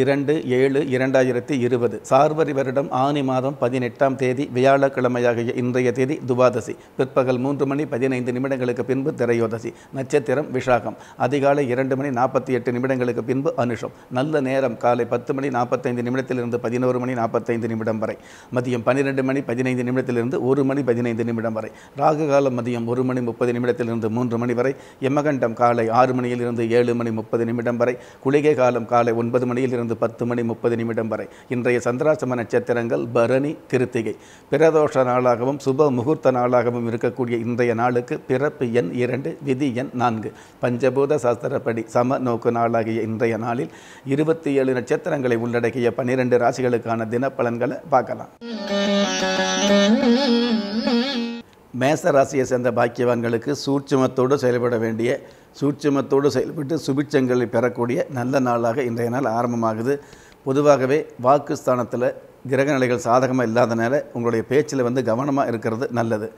இரண்டு ஏழு இரண்டாயிரத்தி இருபது சார்வரி வருடம் ஆனி மாதம் பதினெட்டாம் தேதி வியாழக்கிழமையாகிய இன்றைய தேதி துவாதசி பிற்பகல் மூன்று மணி பதினைந்து நிமிடங்களுக்கு பின்பு திரையோதசி நட்சத்திரம் விஷாகம் அதிகாலை இரண்டு மணி நாற்பத்தி எட்டு நிமிடங்களுக்கு பின்பு அனுஷம் நல்ல நேரம் காலை பத்து மணி நாற்பத்தைந்து நிமிடத்திலிருந்து பதினோரு மணி நாற்பத்தைந்து நிமிடம் வரை மதியம் பன்னிரெண்டு மணி பதினைந்து நிமிடத்திலிருந்து ஒரு மணி பதினைந்து நிமிடம் வரை ராகு காலம் மதியம் ஒரு மணி முப்பது நிமிடத்திலிருந்து மூன்று மணி வரை யமகண்டம் காலை ஆறு மணியிலிருந்து ஏழு மணி முப்பது நிமிடம் வரை குளிகை காலம் காலை ஒன்பது மணியில் இருந்து பத்து மணி முப்பது நிமிடம் வரை இன்றைய சந்திராசம நட்சத்திரங்கள் பரணி திருத்திகை பிரதோஷ நாளாகவும் சுப முகூர்த்த நாளாகவும் இருக்கக்கூடிய இன்றைய நாளுக்கு பிறப்பு எண் இரண்டு விதி எண் நான்கு பஞ்சபூத சாஸ்திரப்படி சம நோக்கு நாளாகிய இன்றைய நாளில் இருபத்தி ஏழு நட்சத்திரங்களை உள்ளடக்கிய பனிரெண்டு ராசிகளுக்கான தினப்பலன்களை பார்க்கலாம் மேச ராசியை சேர்ந்த பாக்கியவான்களுக்கு சூட்சமத்தோடு செயல்பட வேண்டிய சூட்சமத்தோடு செயல்பட்டு சுபிட்சங்களை பெறக்கூடிய நல்ல நாளாக இன்றைய நாள் ஆரம்பமாகுது பொதுவாகவே வாக்கு ஸ்தானத்தில் கிரக நிலைகள் சாதகமாக இல்லாதனால உங்களுடைய பேச்சில் வந்து கவனமாக இருக்கிறது நல்லது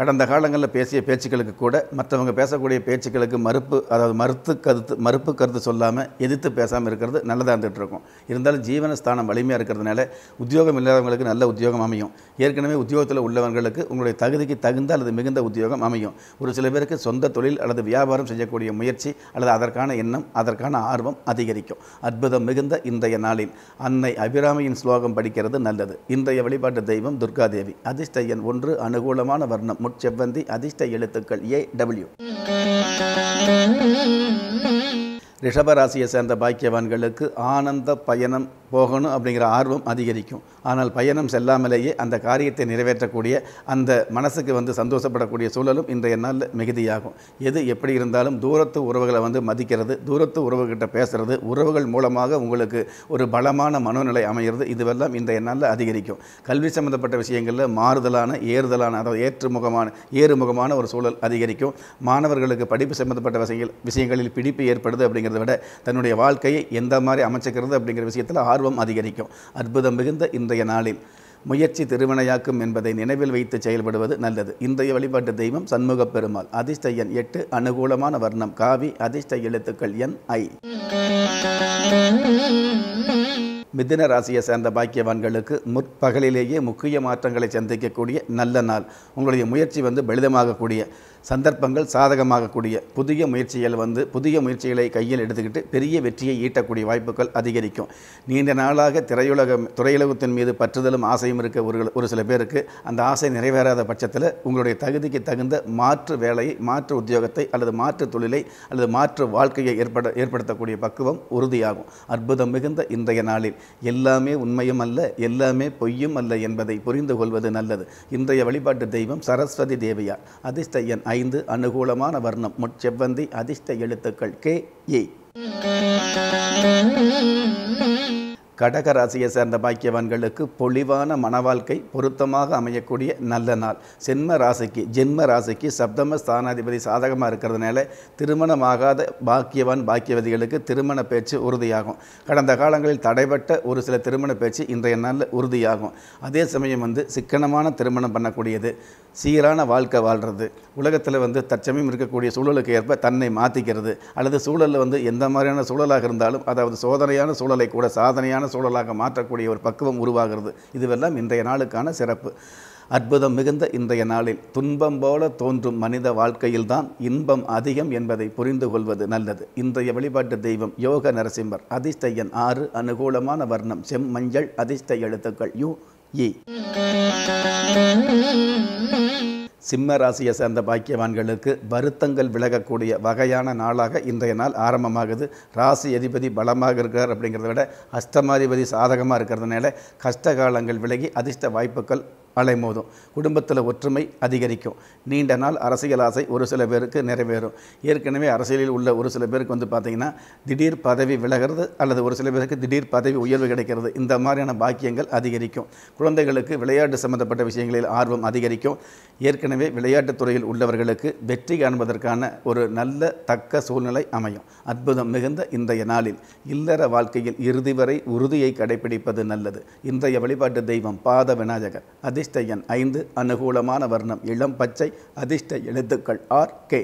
கடந்த காலங்களில் பேசிய பேச்சுக்களுக்கு கூட மற்றவங்க பேசக்கூடிய பேச்சுக்களுக்கு மறுப்பு அதாவது மறுத்து கருத்து மறுப்பு கருத்து சொல்லாமல் எதிர்த்து பேசாமல் இருக்கிறது நல்லதாக இருந்துகிட்டு இருக்கும் இருந்தாலும் ஜீவன ஸ்தானம் வலிமையாக இருக்கிறதுனால உத்தியோகம் இல்லாதவங்களுக்கு நல்ல உத்தியோகம் அமையும் ஏற்கனவே உத்தியோகத்தில் உள்ளவர்களுக்கு உங்களுடைய தகுதிக்கு தகுந்த அல்லது மிகுந்த உத்தியோகம் அமையும் ஒரு சில பேருக்கு சொந்த தொழில் அல்லது வியாபாரம் செய்யக்கூடிய முயற்சி அல்லது அதற்கான எண்ணம் அதற்கான ஆர்வம் அதிகரிக்கும் அற்புதம் மிகுந்த இன்றைய நாளில் அன்னை அபிராமியின் ஸ்லோகம் படிக்கிறது நல்லது இன்றைய வழிபாட்டு தெய்வம் துர்காதேவி அதிர்ஷ்ட எண் ஒன்று அனுகூலமான வர்ணம் முட்செவ்வந்தி அதிர்ஷ்ட எழுத்துக்கள் ஏ டபிள்யூ ரிஷபராசியை சேர்ந்த பாக்கியவான்களுக்கு ஆனந்த பயணம் போகணும் அப்படிங்கிற ஆர்வம் அதிகரிக்கும் ஆனால் பயணம் செல்லாமலேயே அந்த காரியத்தை நிறைவேற்றக்கூடிய அந்த மனசுக்கு வந்து சந்தோஷப்படக்கூடிய சூழலும் இன்றைய நாளில் மிகுதியாகும் எது எப்படி இருந்தாலும் தூரத்து உறவுகளை வந்து மதிக்கிறது தூரத்து உறவுகிட்ட பேசுகிறது உறவுகள் மூலமாக உங்களுக்கு ஒரு பலமான மனோநிலை அமைகிறது இதுவெல்லாம் இன்றைய நாளில் அதிகரிக்கும் கல்வி சம்மந்தப்பட்ட விஷயங்களில் மாறுதலான ஏறுதலான அதாவது ஏற்றுமுகமான ஏறுமுகமான ஒரு சூழல் அதிகரிக்கும் மாணவர்களுக்கு படிப்பு சம்மந்தப்பட்ட விஷயங்கள் விஷயங்களில் பிடிப்பு ஏற்படுது அப்படிங்கிறத விட தன்னுடைய வாழ்க்கையை எந்த மாதிரி அமைச்சிக்கிறது அப்படிங்கிற விஷயத்தில் ஆறு ஆர்வம் அதிகரிக்கும் அற்புதம் மிகுந்த இன்றைய நாளில் முயற்சி திருவினையாக்கும் என்பதை நினைவில் வைத்து செயல்படுவது நல்லது இன்றைய வழிபாட்டு தெய்வம் சண்முக பெருமாள் அதிர்ஷ்ட எண் எட்டு அனுகூலமான வர்ணம் காவி அதிர்ஷ்ட எழுத்துக்கள் எண் ஐ மிதின ராசியை சேர்ந்த பாக்கியவான்களுக்கு முற்பகலிலேயே முக்கிய மாற்றங்களை சந்திக்கக்கூடிய நல்ல நாள் உங்களுடைய முயற்சி வந்து பலிதமாகக்கூடிய சந்தர்ப்பங்கள் சாதகமாகக்கூடிய புதிய முயற்சிகள் வந்து புதிய முயற்சிகளை கையில் எடுத்துக்கிட்டு பெரிய வெற்றியை ஈட்டக்கூடிய வாய்ப்புகள் அதிகரிக்கும் நீண்ட நாளாக திரையுலக துறையுலகத்தின் மீது பற்றுதலும் ஆசையும் இருக்க ஒரு ஒரு சில பேருக்கு அந்த ஆசை நிறைவேறாத பட்சத்தில் உங்களுடைய தகுதிக்கு தகுந்த மாற்று வேலையை மாற்று உத்தியோகத்தை அல்லது மாற்று தொழிலை அல்லது மாற்று வாழ்க்கையை ஏற்பட ஏற்படுத்தக்கூடிய பக்குவம் உறுதியாகும் அற்புதம் மிகுந்த இன்றைய நாளில் எல்லாமே உண்மையும் அல்ல எல்லாமே பொய்யும் அல்ல என்பதை புரிந்து கொள்வது நல்லது இன்றைய வழிபாட்டு தெய்வம் சரஸ்வதி தேவியார் அதிர்ஷ்ட ஐந்து அனுகூலமான வர்ணம் முட்செவ்வந்தி அதிர்ஷ்ட எழுத்துக்கள் கே ஏ கடகராசியை சேர்ந்த பாக்கியவான்களுக்கு பொழிவான மனவாழ்க்கை பொருத்தமாக அமையக்கூடிய நல்ல நாள் சென்ம ராசிக்கு ஜென்ம ராசிக்கு சப்தம ஸ்தானாதிபதி சாதகமாக இருக்கிறதுனால திருமணமாகாத பாக்கியவான் பாக்கியவதிகளுக்கு திருமண பேச்சு உறுதியாகும் கடந்த காலங்களில் தடைபட்ட ஒரு சில திருமண பேச்சு இன்றைய நாளில் உறுதியாகும் அதே சமயம் வந்து சிக்கனமான திருமணம் பண்ணக்கூடியது சீரான வாழ்க்கை வாழ்கிறது உலகத்தில் வந்து தற்சமயம் இருக்கக்கூடிய சூழலுக்கு ஏற்ப தன்னை மாற்றிக்கிறது அல்லது சூழலில் வந்து எந்த மாதிரியான சூழலாக இருந்தாலும் அதாவது சோதனையான சூழலை கூட சாதனையான சூழலாக மாற்றக்கூடிய ஒரு பக்குவம் உருவாகிறது இதுவெல்லாம் இன்றைய நாளுக்கான சிறப்பு அற்புதம் மிகுந்த இன்றைய நாளில் துன்பம் போல தோன்றும் மனித வாழ்க்கையில்தான் இன்பம் அதிகம் என்பதை புரிந்து கொள்வது நல்லது இன்றைய வழிபாட்டு தெய்வம் யோக நரசிம்மர் அதிர்ஷ்ட எண் ஆறு அனுகூலமான வர்ணம் செம்மஞ்சள் அதிர்ஷ்ட எழுத்துக்கள் யூ ஏ சிம்ம ராசியை சேர்ந்த பாக்கியவான்களுக்கு வருத்தங்கள் விலகக்கூடிய வகையான நாளாக இன்றைய நாள் ஆரம்பமாகுது ராசி அதிபதி பலமாக இருக்கிறார் அப்படிங்கிறத விட அஷ்டமாதிபதி சாதகமாக இருக்கிறதுனால கஷ்ட காலங்கள் விலகி அதிர்ஷ்ட வாய்ப்புகள் அலைமோதும் குடும்பத்தில் ஒற்றுமை அதிகரிக்கும் நீண்ட நாள் அரசியல் ஆசை ஒரு சில பேருக்கு நிறைவேறும் ஏற்கனவே அரசியலில் உள்ள ஒரு சில பேருக்கு வந்து பார்த்திங்கன்னா திடீர் பதவி விலகிறது அல்லது ஒரு சில பேருக்கு திடீர் பதவி உயர்வு கிடைக்கிறது இந்த மாதிரியான பாக்கியங்கள் அதிகரிக்கும் குழந்தைகளுக்கு விளையாட்டு சம்மந்தப்பட்ட விஷயங்களில் ஆர்வம் அதிகரிக்கும் ஏற்கனவே விளையாட்டுத் துறையில் உள்ளவர்களுக்கு வெற்றி காண்பதற்கான ஒரு நல்ல தக்க சூழ்நிலை அமையும் அற்புதம் மிகுந்த இன்றைய நாளில் இல்லற வாழ்க்கையில் இறுதி வரை உறுதியை கடைபிடிப்பது நல்லது இன்றைய வழிபாட்டு தெய்வம் பாத விநாயகர் அதே அதிர்ஷ்ட எண் ஐந்து அனுகூலமான வர்ணம் இளம் பச்சை அதிர்ஷ்ட எழுத்துக்கள் ஆர் கே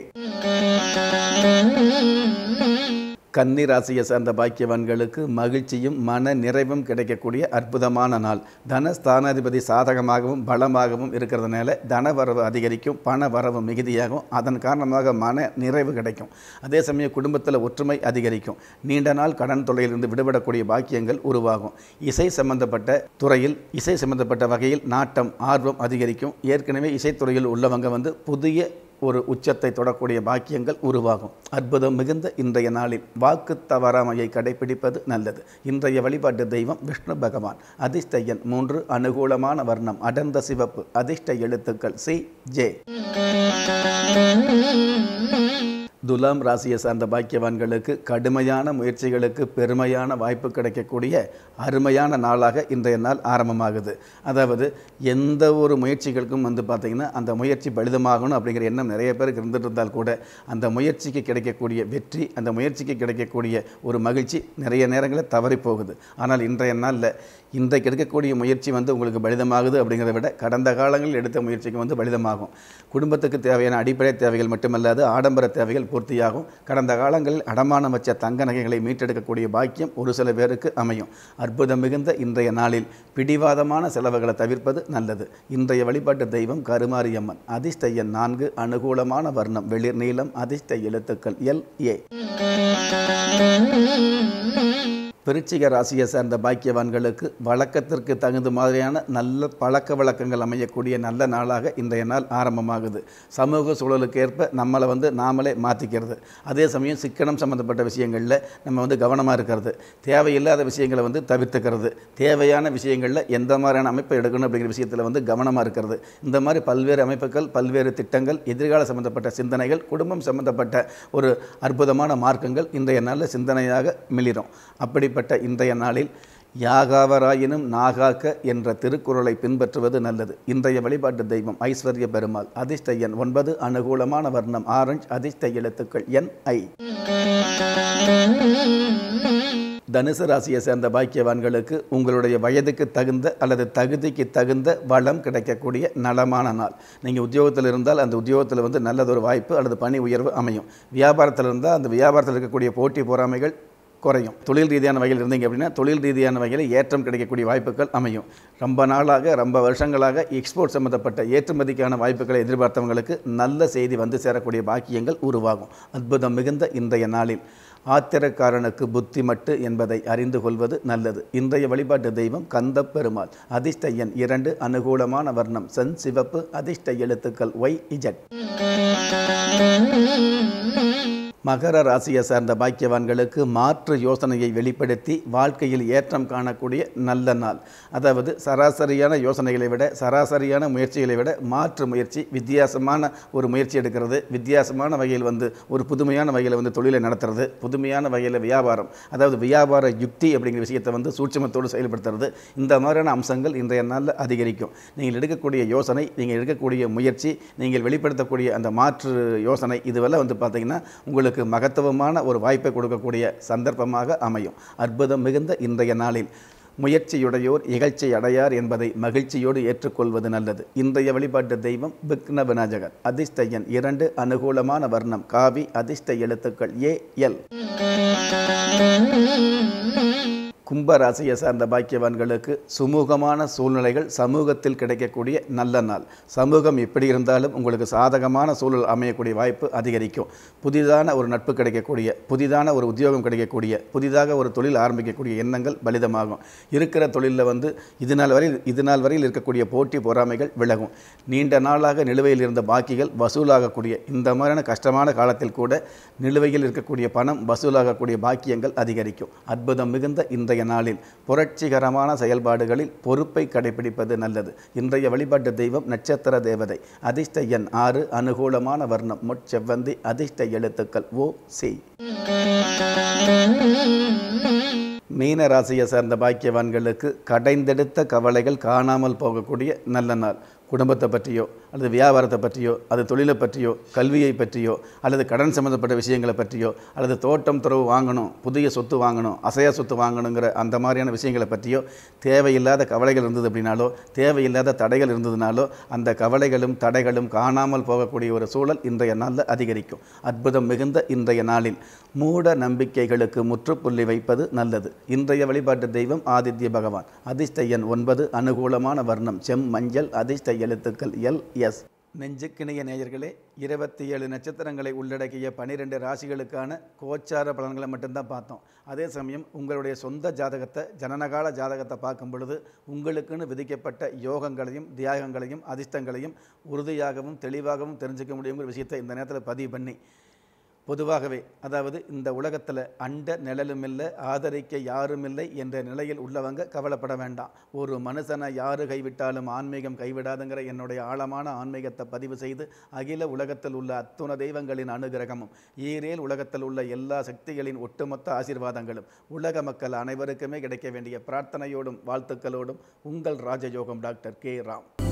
கன்னிராசியை ராசியை சார்ந்த பாக்கியவான்களுக்கு மகிழ்ச்சியும் மன நிறைவும் கிடைக்கக்கூடிய அற்புதமான நாள் தனஸ்தானாதிபதி சாதகமாகவும் பலமாகவும் இருக்கிறதுனால தன வரவு அதிகரிக்கும் பண வரவு மிகுதியாகும் அதன் காரணமாக மன நிறைவு கிடைக்கும் அதே சமயம் குடும்பத்தில் ஒற்றுமை அதிகரிக்கும் நீண்ட நாள் கடன் தொலையிலிருந்து விடுபடக்கூடிய பாக்கியங்கள் உருவாகும் இசை சம்பந்தப்பட்ட துறையில் இசை சம்பந்தப்பட்ட வகையில் நாட்டம் ஆர்வம் அதிகரிக்கும் ஏற்கனவே இசைத்துறையில் உள்ளவங்க வந்து புதிய ஒரு உச்சத்தை தொடக்கூடிய பாக்கியங்கள் உருவாகும் அற்புதம் மிகுந்த இன்றைய நாளில் வாக்கு தவறாமையை கடைபிடிப்பது நல்லது இன்றைய வழிபாட்டு தெய்வம் விஷ்ணு பகவான் அதிர்ஷ்டையன் மூன்று அனுகூலமான வர்ணம் அடர்ந்த சிவப்பு அதிர்ஷ்ட எழுத்துக்கள் சி ஜே துலாம் ராசியை சார்ந்த பாக்கியவான்களுக்கு கடுமையான முயற்சிகளுக்கு பெருமையான வாய்ப்பு கிடைக்கக்கூடிய அருமையான நாளாக இன்றைய நாள் ஆரம்பமாகுது அதாவது எந்த ஒரு முயற்சிகளுக்கும் வந்து பார்த்திங்கன்னா அந்த முயற்சி பலிதமாகணும் அப்படிங்கிற எண்ணம் நிறைய பேருக்கு இருந்துட்டு இருந்தால் கூட அந்த முயற்சிக்கு கிடைக்கக்கூடிய வெற்றி அந்த முயற்சிக்கு கிடைக்கக்கூடிய ஒரு மகிழ்ச்சி நிறைய நேரங்களில் தவறி போகுது ஆனால் இன்றைய நாளில் இன்றைக்கு எடுக்கக்கூடிய முயற்சி வந்து உங்களுக்கு பலிதமாகுது அப்படிங்கிறத விட கடந்த காலங்களில் எடுத்த முயற்சிக்கு வந்து பலிதமாகும் குடும்பத்துக்கு தேவையான அடிப்படை தேவைகள் மட்டுமல்லாது ஆடம்பர தேவைகள் பூர்த்தியாகும் கடந்த காலங்களில் அடமானம் வச்ச தங்க நகைகளை மீட்டெடுக்கக்கூடிய பாக்கியம் ஒரு சில பேருக்கு அமையும் அற்புதம் மிகுந்த இன்றைய நாளில் பிடிவாதமான செலவுகளை தவிர்ப்பது நல்லது இன்றைய வழிபாட்டு தெய்வம் கருமாரியம்மன் அதிர்ஷ்ட நான்கு அனுகூலமான வர்ணம் வெளிர் நீளம் அதிர்ஷ்ட எழுத்துக்கள் எல் ஏ விருச்சிக ராசியை சேர்ந்த பாக்கியவான்களுக்கு வழக்கத்திற்கு தகுந்த மாதிரியான நல்ல பழக்க வழக்கங்கள் அமையக்கூடிய நல்ல நாளாக இன்றைய நாள் ஆரம்பமாகுது சமூக சூழலுக்கு ஏற்ப நம்மளை வந்து நாமளே மாற்றிக்கிறது அதே சமயம் சிக்கனம் சம்மந்தப்பட்ட விஷயங்களில் நம்ம வந்து கவனமாக இருக்கிறது தேவையில்லாத விஷயங்களை வந்து தவிர்த்துக்கிறது தேவையான விஷயங்களில் எந்த மாதிரியான அமைப்பை எடுக்கணும் அப்படிங்கிற விஷயத்தில் வந்து கவனமாக இருக்கிறது இந்த மாதிரி பல்வேறு அமைப்புகள் பல்வேறு திட்டங்கள் எதிர்கால சம்மந்தப்பட்ட சிந்தனைகள் குடும்பம் சம்மந்தப்பட்ட ஒரு அற்புதமான மார்க்கங்கள் இன்றைய நாளில் சிந்தனையாக மிளிரும் அப்படி இப்படிப்பட்ட இன்றைய நாளில் யாகாவராயினும் நாகாக்க என்ற திருக்குறளை பின்பற்றுவது நல்லது இன்றைய வழிபாட்டு தெய்வம் ஐஸ்வர்ய பெருமாள் அதிர்ஷ்ட எண் ஒன்பது அனுகூலமான வர்ணம் ஆரஞ்சு அதிர்ஷ்ட எழுத்துக்கள் என் ஐ தனுசு ராசியை சேர்ந்த பாக்கியவான்களுக்கு உங்களுடைய வயதுக்கு தகுந்த அல்லது தகுதிக்கு தகுந்த வளம் கிடைக்கக்கூடிய நலமான நாள் நீங்கள் உத்தியோகத்தில் இருந்தால் அந்த உத்தியோகத்தில் வந்து நல்லதொரு வாய்ப்பு அல்லது பணி உயர்வு அமையும் வியாபாரத்தில் இருந்தால் அந்த வியாபாரத்தில் இருக்கக்கூடிய போட்டி பொறாமைகள் குறையும் தொழில் ரீதியான வகையில் இருந்தீங்க அப்படின்னா தொழில் ரீதியான வகையில் ஏற்றம் கிடைக்கக்கூடிய வாய்ப்புகள் அமையும் ரொம்ப நாளாக ரொம்ப வருஷங்களாக எக்ஸ்போர்ட் சம்மந்தப்பட்ட ஏற்றுமதிக்கான வாய்ப்புகளை எதிர்பார்த்தவங்களுக்கு நல்ல செய்தி வந்து சேரக்கூடிய பாக்கியங்கள் உருவாகும் அற்புதம் மிகுந்த இன்றைய நாளில் ஆத்திரக்காரனுக்கு புத்தி மட்டு என்பதை அறிந்து கொள்வது நல்லது இன்றைய வழிபாட்டு தெய்வம் கந்த பெருமாள் அதிர்ஷ்ட எண் இரண்டு அனுகூலமான வர்ணம் சென் சிவப்பு அதிர்ஷ்ட எழுத்துக்கள் ஒய் இஜட் மகர ராசியை சார்ந்த பாக்கியவான்களுக்கு மாற்று யோசனையை வெளிப்படுத்தி வாழ்க்கையில் ஏற்றம் காணக்கூடிய நல்ல நாள் அதாவது சராசரியான யோசனைகளை விட சராசரியான முயற்சிகளை விட மாற்று முயற்சி வித்தியாசமான ஒரு முயற்சி எடுக்கிறது வித்தியாசமான வகையில் வந்து ஒரு புதுமையான வகையில் வந்து தொழிலை நடத்துறது புதுமையான வகையில் வியாபாரம் அதாவது வியாபார யுக்தி அப்படிங்கிற விஷயத்தை வந்து சூட்சமத்தோடு செயல்படுத்துறது இந்த மாதிரியான அம்சங்கள் இன்றைய நாளில் அதிகரிக்கும் நீங்கள் எடுக்கக்கூடிய யோசனை நீங்கள் எடுக்கக்கூடிய முயற்சி நீங்கள் வெளிப்படுத்தக்கூடிய அந்த மாற்று யோசனை இதுவெல்லாம் வந்து பார்த்திங்கன்னா உங்களுக்கு அவர்களுக்கு மகத்துவமான ஒரு வாய்ப்பை கொடுக்கக்கூடிய சந்தர்ப்பமாக அமையும் அற்புதம் மிகுந்த இன்றைய நாளில் முயற்சியுடையோர் இகழ்ச்சி அடையார் என்பதை மகிழ்ச்சியோடு ஏற்றுக்கொள்வது நல்லது இன்றைய வழிபாட்டு தெய்வம் விக்ன விநாயகர் அதிர்ஷ்டயன் இரண்டு அனுகூலமான வர்ணம் காவி அதிர்ஷ்ட எழுத்துக்கள் ஏ எல் கும்ப ராசியை சார்ந்த பாக்கியவான்களுக்கு சுமூகமான சூழ்நிலைகள் சமூகத்தில் கிடைக்கக்கூடிய நல்ல நாள் சமூகம் எப்படி இருந்தாலும் உங்களுக்கு சாதகமான சூழல் அமையக்கூடிய வாய்ப்பு அதிகரிக்கும் புதிதான ஒரு நட்பு கிடைக்கக்கூடிய புதிதான ஒரு உத்தியோகம் கிடைக்கக்கூடிய புதிதாக ஒரு தொழில் ஆரம்பிக்கக்கூடிய எண்ணங்கள் பலிதமாகும் இருக்கிற தொழிலில் வந்து இது நாள் வரையில் இது நாள் வரையில் இருக்கக்கூடிய போட்டி பொறாமைகள் விலகும் நீண்ட நாளாக நிலுவையில் இருந்த பாக்கிகள் வசூலாகக்கூடிய இந்த மாதிரியான கஷ்டமான காலத்தில் கூட நிலுவையில் இருக்கக்கூடிய பணம் வசூலாகக்கூடிய பாக்கியங்கள் அதிகரிக்கும் அற்புதம் மிகுந்த இந்த இன்றைய நாளில் புரட்சிகரமான செயல்பாடுகளில் பொறுப்பை கடைபிடிப்பது நல்லது இன்றைய வழிபாட்டு தெய்வம் நட்சத்திர தேவதை அதிர்ஷ்ட எண் ஆறு அனுகூலமான வர்ணம் முட்செவ்வந்தி அதிர்ஷ்ட எழுத்துக்கள் ஓ சி மீன ராசியை சேர்ந்த பாக்கியவான்களுக்கு கடைந்தெடுத்த கவலைகள் காணாமல் போகக்கூடிய நல்ல நாள் குடும்பத்தை பற்றியோ அல்லது வியாபாரத்தை பற்றியோ அது தொழிலை பற்றியோ கல்வியை பற்றியோ அல்லது கடன் சம்மந்தப்பட்ட விஷயங்களை பற்றியோ அல்லது தோட்டம் துறவு வாங்கணும் புதிய சொத்து வாங்கணும் அசையா சொத்து வாங்கணுங்கிற அந்த மாதிரியான விஷயங்களை பற்றியோ தேவையில்லாத கவலைகள் இருந்தது அப்படின்னாலோ தேவையில்லாத தடைகள் இருந்ததுனாலோ அந்த கவலைகளும் தடைகளும் காணாமல் போகக்கூடிய ஒரு சூழல் இன்றைய நாளில் அதிகரிக்கும் அற்புதம் மிகுந்த இன்றைய நாளில் மூட நம்பிக்கைகளுக்கு முற்றுப்புள்ளி வைப்பது நல்லது இன்றைய வழிபாட்டு தெய்வம் ஆதித்ய பகவான் அதிஷ்டையன் ஒன்பது அனுகூலமான வர்ணம் செம் மஞ்சள் அதிஷ்ட எழுத்துக்கள் எல் எஸ் நெஞ்சுக்கிணைய நேயர்களே இருபத்தி ஏழு நட்சத்திரங்களை உள்ளடக்கிய பனிரெண்டு ராசிகளுக்கான கோச்சார பலன்களை மட்டும்தான் பார்த்தோம் அதே சமயம் உங்களுடைய சொந்த ஜாதகத்தை ஜனனகால ஜாதகத்தை பார்க்கும் பொழுது உங்களுக்குன்னு விதிக்கப்பட்ட யோகங்களையும் தியாகங்களையும் அதிர்ஷ்டங்களையும் உறுதியாகவும் தெளிவாகவும் தெரிஞ்சுக்க முடியுங்கிற விஷயத்தை இந்த நேரத்தில் பதிவு பண்ணி பொதுவாகவே அதாவது இந்த உலகத்தில் அண்ட நிழலும் இல்லை ஆதரிக்க யாரும் இல்லை என்ற நிலையில் உள்ளவங்க கவலைப்பட வேண்டாம் ஒரு மனுஷனை யாரு கைவிட்டாலும் ஆன்மீகம் கைவிடாதுங்கிற என்னுடைய ஆழமான ஆன்மீகத்தை பதிவு செய்து அகில உலகத்தில் உள்ள அத்துண தெய்வங்களின் அனுகிரகமும் ஈரேல் உலகத்தில் உள்ள எல்லா சக்திகளின் ஒட்டுமொத்த ஆசீர்வாதங்களும் உலக மக்கள் அனைவருக்குமே கிடைக்க வேண்டிய பிரார்த்தனையோடும் வாழ்த்துக்களோடும் உங்கள் ராஜயோகம் டாக்டர் கே ராம்